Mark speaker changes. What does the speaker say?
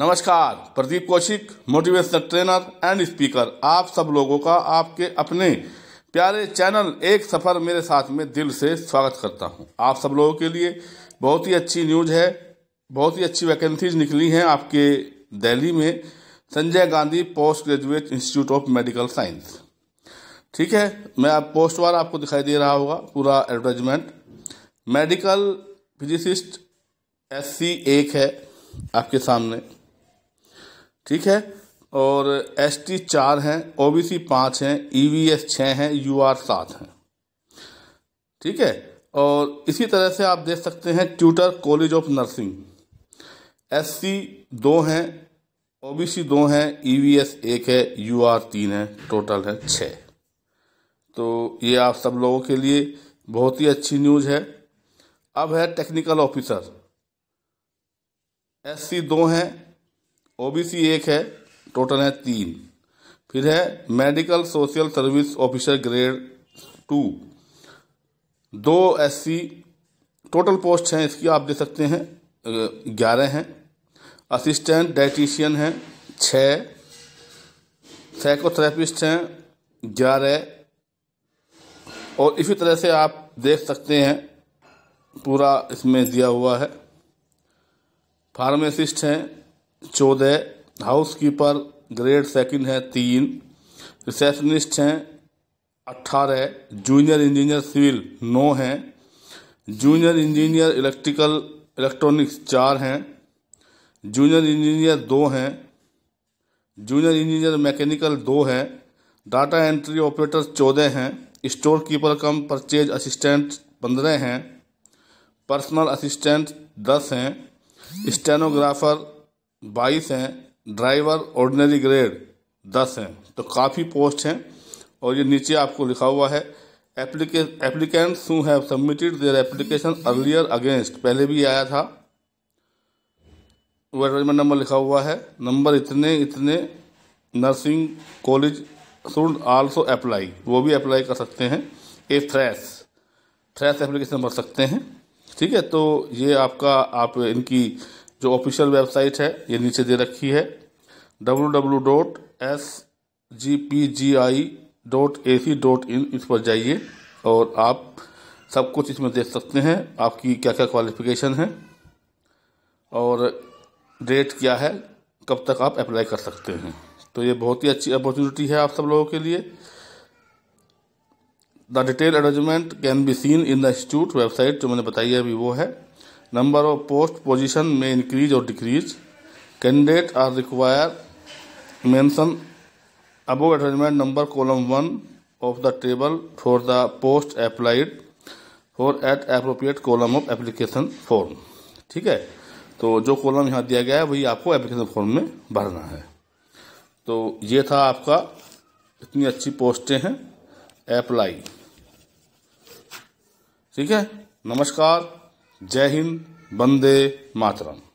Speaker 1: नमस्कार Pradeep Kaushik motivational trainer and speaker आप सब लोगों का आपके अपने प्यारे चैनल एक सफ़र मेरे साथ में दिल से स्वागत करता हूं आप सब लोगों के लिए बहुत ही अच्छी न्यूज़ है बहुत ही अच्छी वैकेंसीज निकली हैं आपके दिल्ली में Sanjay Gandhi post graduate institute of medical science ठीक है मैं आप पोस्टवार आपको दिखाई दे रहा होगा पूरा एडवर्टाइजमेंट मेडिकल फिजिसिस्ट एस एक है आपके सामने ठीक है और एस टी चार हैं ओ बी सी पाँच हैं ई वी एस छः हैं यू आर सात हैं ठीक है और इसी तरह से आप देख सकते हैं tutor college of nursing S C दो हैं ओ बी सी दो हैं ई वी एस एक है यू आर तीन है टोटल है छः तो ये आप सब लोगों के लिए बहुत ही अच्छी न्यूज़ है अब है टेक्निकल ऑफिसर एस सी दो हैं ओबीसी एक है टोटल है तीन फिर है medical social service officer grade two दो एससी टोटल पोस्ट हैं इसकी आप दे सकते हैं ग्यारह हैं असिस्टेंट डाइटिशियन हैं छः साइकोथेरेपिस्ट हैं ग्यारह और इसी तरह से आप देख सकते हैं पूरा इसमें दिया हुआ है फार्मेसिस्ट हैं चौदह हाउस कीपर ग्रेड सेकंड है तीन रिसेप्शनिस्ट हैं अट्ठारह जूनियर इंजीनियर सिविल नौ हैं जूनियर इंजीनियर इलेक्ट्रिकल इलेक्ट्रॉनिक्स चार हैं जूनियर इंजीनियर दो हैं जूनियर इंजीनियर मैकेनिकल दो हैं डाटा एंट्री ऑपरेटर चौदह हैं store keeper cum purchase assistant पंद्रह हैं पर्सनल असिस्टेंट दस हैं स्टेनोग्राफर बाईस हैं ड्राइवर ऑर्डिनरी ग्रेड दस हैं तो काफ़ी पोस्ट हैं और ये नीचे आपको लिखा हुआ है applica applicants who have submitted their application earlier against पहले भी आया था वो एडवर्टाइजमेंट नंबर लिखा हुआ है नंबर इतने इतने nursing college student also apply वो भी अप्लाई कर सकते हैं ए फ्रेश फ्रेश एप्लीकेशन भर सकते हैं ठीक है तो ये आपका आप इनकी जो ऑफिशियल वेबसाइट है ये नीचे दे रखी है W W dot S G P G I dot A C dot in इस पर जाइए और आप सब कुछ इसमें देख सकते हैं आपकी क्या क्या क्वालिफिकेशन है और डेट क्या है कब तक आप अप्लाई कर सकते हैं तो ये बहुत ही अच्छी अपॉर्चुनिटी है आप सब लोगों के लिए the detail arrangement can be seen in the institute website जो मैंने बताई है अभी वो है नंबर ऑफ पोस्ट पोजिशन में इंक्रीज और decrease candidate are require mention above advertisement number column one of the table for the post applied for at appropriate column of application form ठीक है तो जो कॉलम यहाँ दिया गया है वही आपको एप्लीकेशन फॉर्म में भरना है तो ये था आपका इतनी अच्छी पोस्टें हैं अप्लाई ठीक है नमस्कार जय हिंद वंदे मातरम